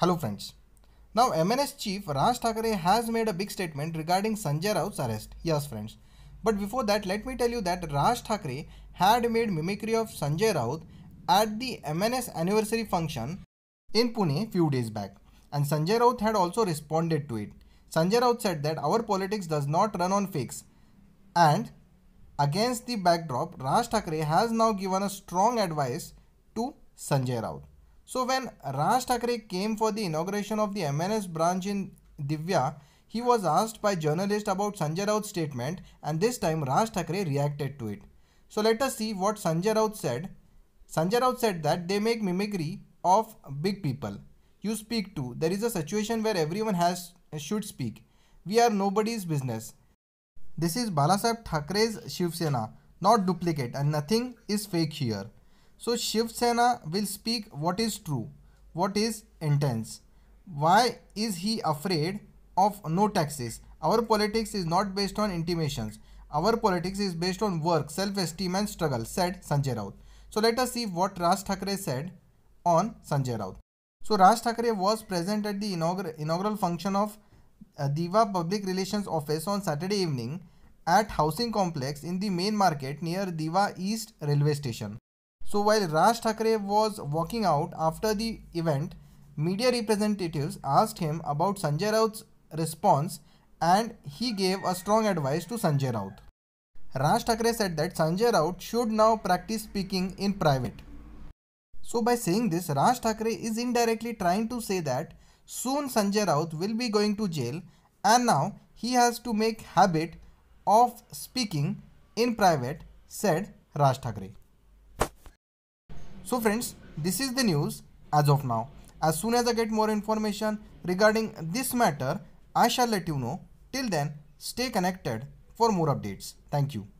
Hello friends. Now MNS chief Raj Thakare has made a big statement regarding Sanjay Raut's arrest. Yes friends. But before that let me tell you that Raj Thakare had made mimicry of Sanjay Raut at the MNS anniversary function in Pune few days back and Sanjay Raut had also responded to it. Sanjay Raut said that our politics does not run on fakes and against the backdrop Raj Thakare has now given a strong advice to Sanjay Raut. So when Raj Thakre came for the inauguration of the MNS branch in Divya, he was asked by journalists about Sanjay Raut's statement and this time Raj Thakre reacted to it. So let us see what Sanjay Raut said. Sanjay Raut said that they make mimicry of big people. You speak to. There is a situation where everyone has should speak. We are nobody's business. This is Balasab Thakre's Shiv Sena, not duplicate and nothing is fake here. So Shiv Sena will speak what is true, what is intense. Why is he afraid of no taxes? Our politics is not based on intimations. Our politics is based on work, self-esteem and struggle, said Sanjay Raut. So let us see what Raj Thakre said on Sanjay Raut. So Raj Thakre was present at the inaugural, inaugural function of uh, Diva Public Relations Office on Saturday evening at housing complex in the main market near Diva East Railway Station. So while Raj Thakre was walking out after the event, media representatives asked him about Sanjay Raut's response and he gave a strong advice to Sanjay Raut. Raj Thakre said that Sanjay Raut should now practice speaking in private. So by saying this, Raj Thakre is indirectly trying to say that soon Sanjay Raut will be going to jail and now he has to make habit of speaking in private, said Raj Thakre. So friends, this is the news as of now. As soon as I get more information regarding this matter, I shall let you know. Till then, stay connected for more updates. Thank you.